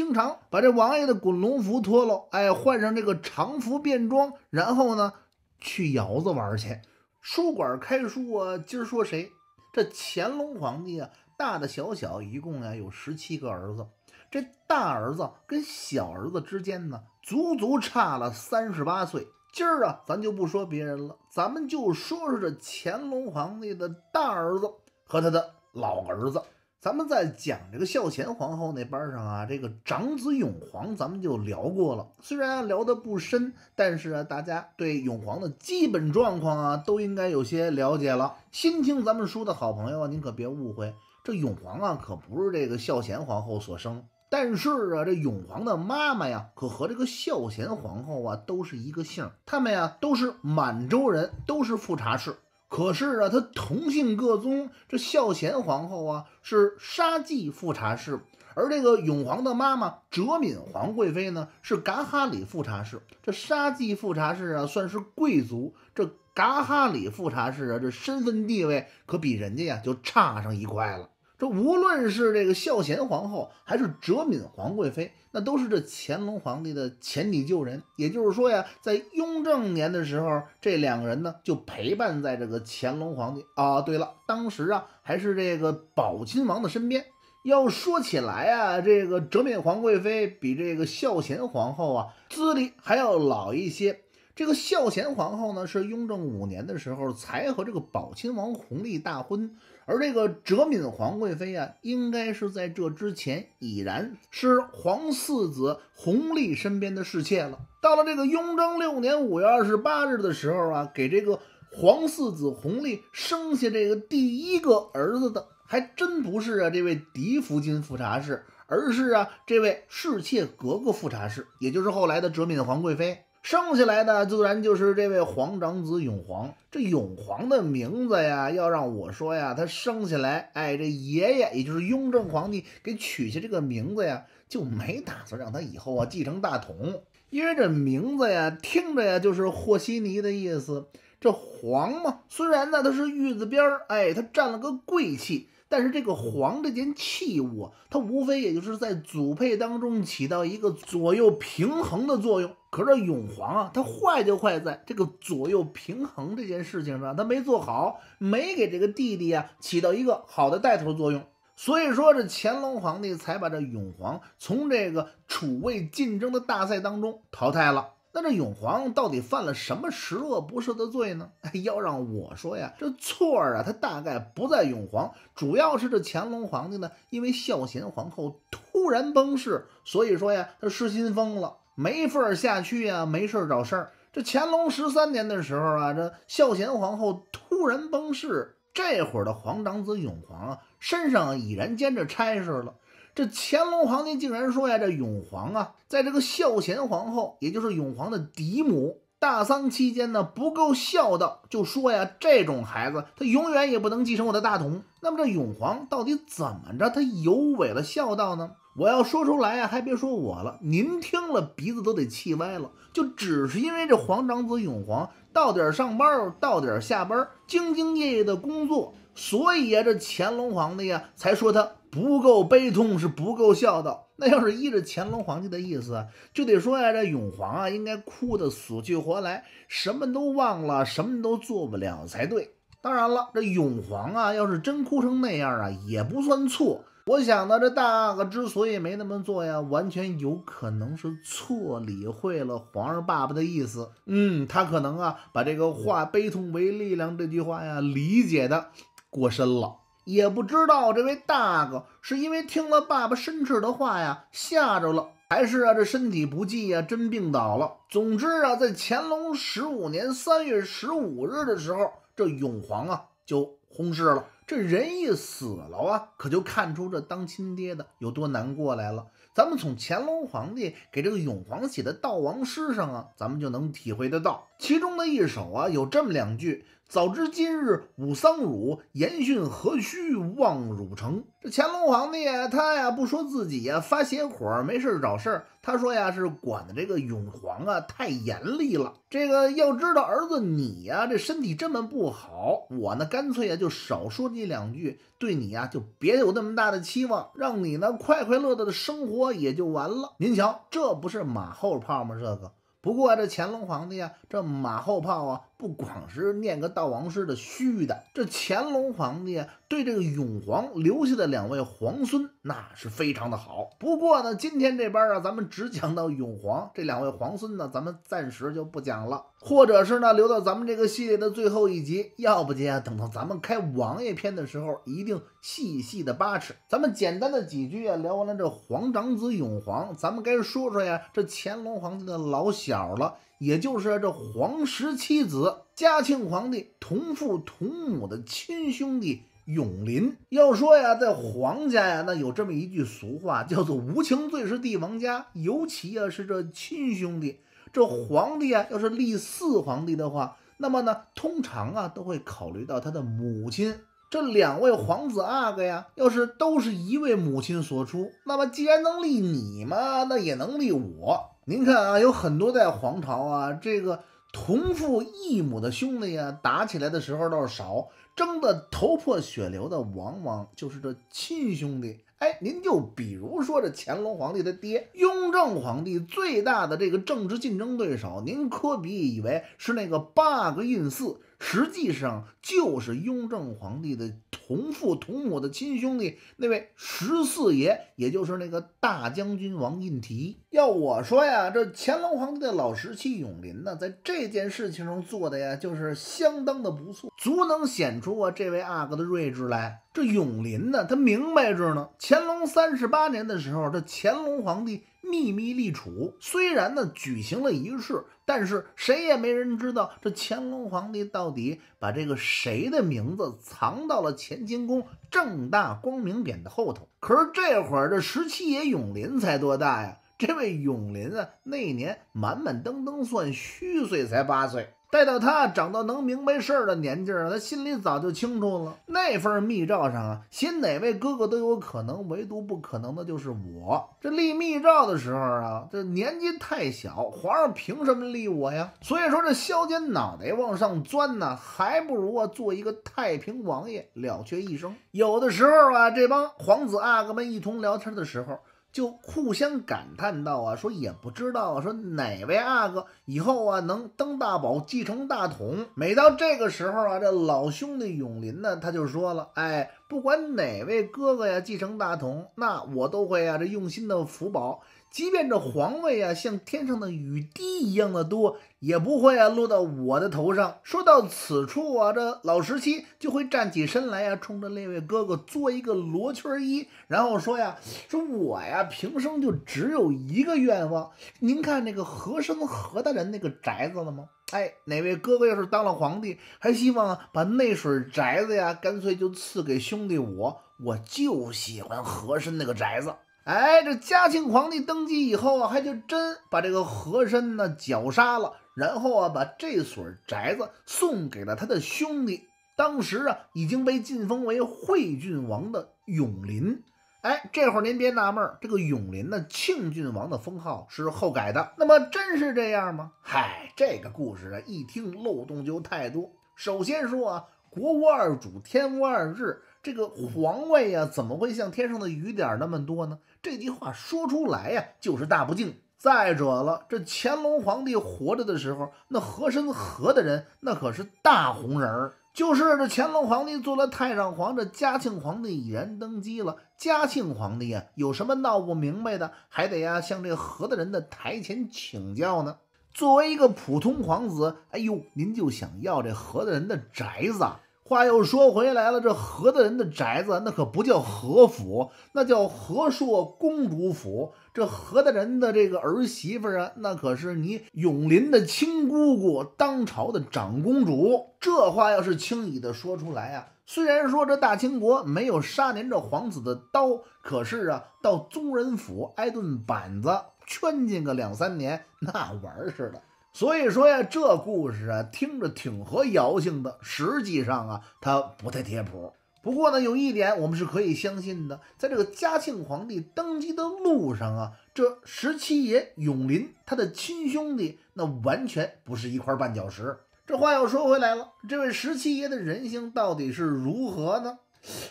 经常把这王爷的滚龙服脱喽，哎，换上这个常服便装，然后呢，去窑子玩去。书馆开书啊，今儿说谁？这乾隆皇帝啊，大大小小一共呀有十七个儿子，这大儿子跟小儿子之间呢，足足差了三十八岁。今儿啊，咱就不说别人了，咱们就说说这乾隆皇帝的大儿子和他的老儿子。咱们在讲这个孝贤皇后那班上啊，这个长子永璜咱们就聊过了。虽然聊得不深，但是啊，大家对永璜的基本状况啊，都应该有些了解了。新听咱们书的好朋友啊，您可别误会，这永璜啊，可不是这个孝贤皇后所生。但是啊，这永璜的妈妈呀，可和这个孝贤皇后啊，都是一个姓，他们呀，都是满洲人，都是富察氏。可是啊，他同姓各宗，这孝贤皇后啊是沙济富察氏，而这个永皇的妈妈哲敏皇贵妃呢是噶哈里富察氏。这沙济富察氏啊算是贵族，这噶哈里富察氏啊这身份地位可比人家呀就差上一块了。这无论是这个孝贤皇后，还是哲悯皇贵妃，那都是这乾隆皇帝的前底旧人。也就是说呀，在雍正年的时候，这两个人呢就陪伴在这个乾隆皇帝啊。对了，当时啊还是这个宝亲王的身边。要说起来啊，这个哲悯皇贵妃比这个孝贤皇后啊资历还要老一些。这个孝贤皇后呢，是雍正五年的时候才和这个宝亲王弘历大婚，而这个哲敏皇贵妃啊，应该是在这之前已然是皇四子弘历身边的侍妾了。到了这个雍正六年五月二十八日的时候啊，给这个皇四子弘历生下这个第一个儿子的，还真不是啊这位嫡福晋富察氏，而是啊这位侍妾格格富察氏，也就是后来的哲敏皇贵妃。生下来呢，自然就是这位皇长子永璜。这永璜的名字呀，要让我说呀，他生下来，哎，这爷爷也就是雍正皇帝给取下这个名字呀，就没打算让他以后啊继承大统，因为这名字呀，听着呀就是和稀泥的意思。这皇嘛，虽然呢他是玉字边儿，哎，他占了个贵气。但是这个皇这件器物，它无非也就是在祖配当中起到一个左右平衡的作用。可是永皇啊，他坏就坏在这个左右平衡这件事情上，他没做好，没给这个弟弟啊起到一个好的带头作用。所以说这乾隆皇帝才把这永皇从这个储位竞争的大赛当中淘汰了。那这永皇到底犯了什么十恶不赦的罪呢？要让我说呀，这错儿啊，他大概不在永皇，主要是这乾隆皇帝呢，因为孝贤皇后突然崩逝，所以说呀，他失心疯了，没份儿下去呀，没事找事儿。这乾隆十三年的时候啊，这孝贤皇后突然崩逝，这会儿的皇长子永皇啊，身上已然兼着差事了。这乾隆皇帝竟然说呀，这永皇啊，在这个孝贤皇后，也就是永皇的嫡母大丧期间呢，不够孝道，就说呀，这种孩子他永远也不能继承我的大统。那么这永皇到底怎么着，他有违了孝道呢？我要说出来呀，还别说我了，您听了鼻子都得气歪了。就只是因为这皇长子永皇到点儿上班，到点儿下班，兢兢业业的工作，所以呀，这乾隆皇帝呀才说他。不够悲痛是不够孝道。那要是依着乾隆皇帝的意思，就得说呀，这永皇啊，应该哭得死去活来，什么都忘了，什么都做不了才对。当然了，这永皇啊，要是真哭成那样啊，也不算错。我想呢，这大阿哥之所以没那么做呀，完全有可能是错理会了皇上爸爸的意思。嗯，他可能啊，把这个化悲痛为力量这句话呀，理解的过深了。也不知道这位大哥是因为听了爸爸申斥的话呀吓着了，还是啊这身体不济呀真病倒了。总之啊，在乾隆十五年三月十五日的时候，这永璜啊就轰逝了。这人一死了啊，可就看出这当亲爹的有多难过来了。咱们从乾隆皇帝给这个永璜写的悼亡诗上啊，咱们就能体会得到。其中的一首啊，有这么两句。早知今日舞丧辱，言训何须望汝成？这乾隆皇帝他呀，不说自己呀发邪火，没事找事儿。他说呀，是管的这个永皇啊太严厉了。这个要知道，儿子你呀这身体这么不好，我呢干脆呀就少说你两句，对你呀就别有那么大的期望，让你呢快快乐乐的生活也就完了。您瞧，这不是马后炮吗？这个不过这乾隆皇帝呀，这马后炮啊。不光是念个道王师的虚的，这乾隆皇帝对这个永皇留下的两位皇孙，那是非常的好。不过呢，今天这边啊，咱们只讲到永皇这两位皇孙呢，咱们暂时就不讲了，或者是呢，留到咱们这个系列的最后一集，要不就等到咱们开王爷篇的时候，一定细细的八扯。咱们简单的几句啊，聊完了这皇长子永皇，咱们该说说呀，这乾隆皇帝的老小了。也就是这皇十七子，嘉庆皇帝同父同母的亲兄弟永林。要说呀，在皇家呀，那有这么一句俗话，叫做“无情最是帝王家”，尤其呀是这亲兄弟。这皇帝啊，要是立四皇帝的话，那么呢，通常啊都会考虑到他的母亲。这两位皇子阿哥呀，要是都是一位母亲所出，那么既然能立你嘛，那也能立我。您看啊，有很多在皇朝啊，这个同父异母的兄弟啊，打起来的时候倒是少，争得头破血流的往往就是这亲兄弟。哎，您就比如说这乾隆皇帝的爹雍正皇帝最大的这个政治竞争对手，您科比以为是那个八个印寺？实际上就是雍正皇帝的同父同母的亲兄弟，那位十四爷，也就是那个大将军王胤题。要我说呀，这乾隆皇帝的老时期永林呢，在这件事情上做的呀，就是相当的不错，足能显出啊这位阿哥的睿智来。这永林呢，他明白着呢。乾隆三十八年的时候，这乾隆皇帝。秘密立储，虽然呢举行了仪式，但是谁也没人知道这乾隆皇帝到底把这个谁的名字藏到了乾清宫正大光明匾的后头。可是这会儿这十七爷永林才多大呀？这位永林啊，那年满满登登算虚岁才八岁。待到他长到能明白事儿的年纪了，他心里早就清楚了。那份密诏上啊，写哪位哥哥都有可能，唯独不可能的就是我。这立密诏的时候啊，这年纪太小，皇上凭什么立我呀？所以说这削尖脑袋往上钻呢，还不如啊做一个太平王爷，了却一生。有的时候啊，这帮皇子阿哥们一同聊天的时候。就互相感叹道啊，说也不知道啊，说哪位阿哥以后啊能登大宝继承大统。每到这个时候啊，这老兄弟永林呢，他就说了，哎，不管哪位哥哥呀继承大统，那我都会啊这用心的福保。即便这皇位啊，像天上的雨滴一样的多，也不会啊落到我的头上。说到此处啊，这老十七就会站起身来啊，冲着那位哥哥做一个罗圈儿揖，然后说呀：“说我呀平生就只有一个愿望，您看那个和珅和大人那个宅子了吗？哎，哪位哥哥要是当了皇帝，还希望把那水宅子呀，干脆就赐给兄弟我。我就喜欢和珅那个宅子。”哎，这嘉庆皇帝登基以后啊，还就真把这个和珅呢绞杀了，然后啊把这所宅子送给了他的兄弟。当时啊已经被晋封为惠郡王的永林。哎，这会儿您别纳闷儿，这个永林呢庆郡王的封号是后改的。那么真是这样吗？嗨，这个故事啊一听漏洞就太多。首先说啊，国无二主，天无二日。这个皇位呀，怎么会像天上的雨点那么多呢？这句话说出来呀，就是大不敬。再者了，这乾隆皇帝活着的时候，那和珅和的人那可是大红人儿。就是这乾隆皇帝做了太上皇，这嘉庆皇帝已然登基了。嘉庆皇帝呀，有什么闹不明白的，还得呀向这和大人的台前请教呢。作为一个普通皇子，哎呦，您就想要这和大人的宅子？话又说回来了，这何大人的宅子那可不叫何府，那叫何硕公主府。这何大人的这个儿媳妇啊，那可是你永林的亲姑姑，当朝的长公主。这话要是轻易的说出来啊，虽然说这大清国没有杀您这皇子的刀，可是啊，到宗人府挨顿板子，圈禁个两三年，那玩儿似的。所以说呀，这故事啊，听着挺合姚性的，实际上啊，它不太贴谱。不过呢，有一点我们是可以相信的，在这个嘉庆皇帝登基的路上啊，这十七爷永林他的亲兄弟，那完全不是一块绊脚石。这话又说回来了，这位十七爷的人性到底是如何呢？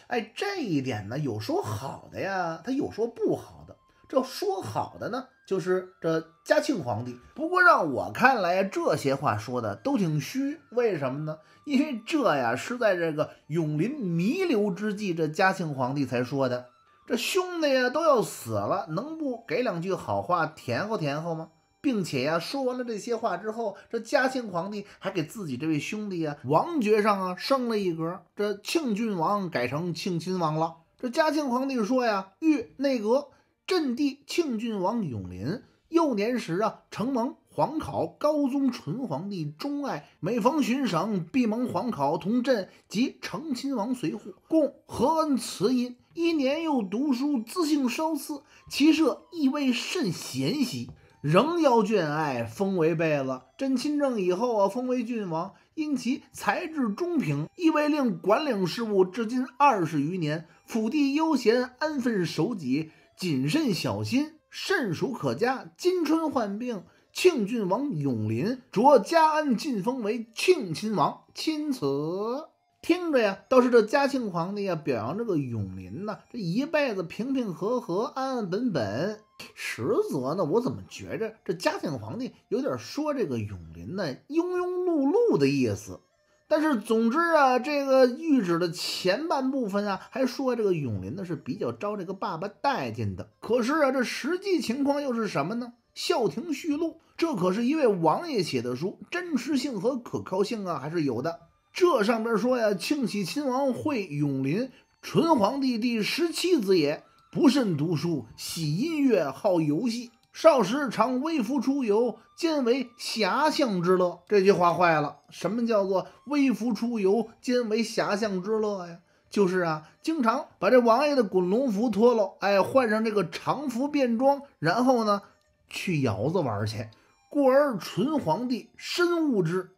哎，这一点呢，有说好的呀，他有说不好。这说好的呢，就是这嘉庆皇帝。不过让我看来呀，这些话说的都挺虚。为什么呢？因为这呀是在这个永临弥留之际，这嘉庆皇帝才说的。这兄弟呀都要死了，能不给两句好话甜后甜后吗？并且呀，说完了这些话之后，这嘉庆皇帝还给自己这位兄弟呀，王爵上啊升了一格，这庆郡王改成庆亲王了。这嘉庆皇帝说呀，欲内阁。朕弟庆郡王永林。幼年时啊，承蒙皇考高宗纯皇帝钟爱，每逢巡省，必蒙皇考同朕及成亲王随护，共和恩慈荫。一年又读书，资性稍次，其射亦未甚贤习，仍邀眷爱，封为贝勒。朕亲政以后啊，封为郡王，因其才智中平，亦未令管领事务，至今二十余年，府帝悠闲，安分守己。谨慎小心，慎属可嘉。今春患病，庆郡王永林着家恩晋封为庆亲王。钦此。听着呀，倒是这嘉庆皇帝呀表扬这个永林呢，这一辈子平平和和，安安本本。实则呢，我怎么觉着这嘉庆皇帝有点说这个永林呢庸庸碌碌的意思。但是，总之啊，这个谕旨的前半部分啊，还说这个永林呢是比较招这个爸爸待见的。可是啊，这实际情况又是什么呢？《孝廷序录》，这可是一位王爷写的书，真实性和可靠性啊还是有的。这上边说呀，庆喜亲王会永林，纯皇帝第十七子也，不慎读书，喜音乐，好游戏。少时常微服出游，兼为侠相之乐。这句话坏了。什么叫做微服出游，兼为侠相之乐呀？就是啊，经常把这王爷的滚龙服脱了，哎，换上这个常服便装，然后呢，去窑子玩去。故而纯皇帝深恶之。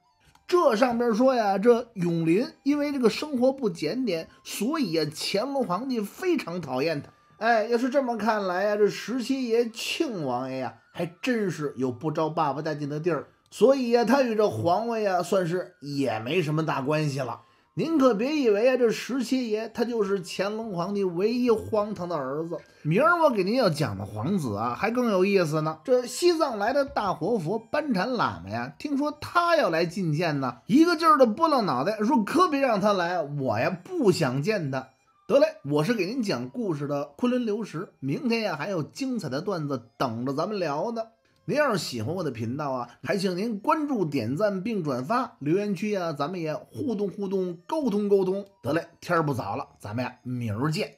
这上边说呀，这永林因为这个生活不检点，所以啊，乾隆皇帝非常讨厌他。哎，要是这么看来呀，这十七爷庆王爷呀，还真是有不招爸爸待见的地儿，所以呀，他与这皇位呀，算是也没什么大关系了。您可别以为啊，这十七爷他就是乾隆皇帝唯一荒唐的儿子。明儿我给您要讲的皇子啊，还更有意思呢。这西藏来的大活佛班禅喇嘛呀，听说他要来觐见呢，一个劲儿的拨浪脑袋，说可别让他来，我呀不想见他。得嘞，我是给您讲故事的昆仑刘石，明天呀还有精彩的段子等着咱们聊呢。您要是喜欢我的频道啊，还请您关注、点赞并转发。留言区啊，咱们也互动互动、沟通沟通。得嘞，天儿不早了，咱们呀明儿见。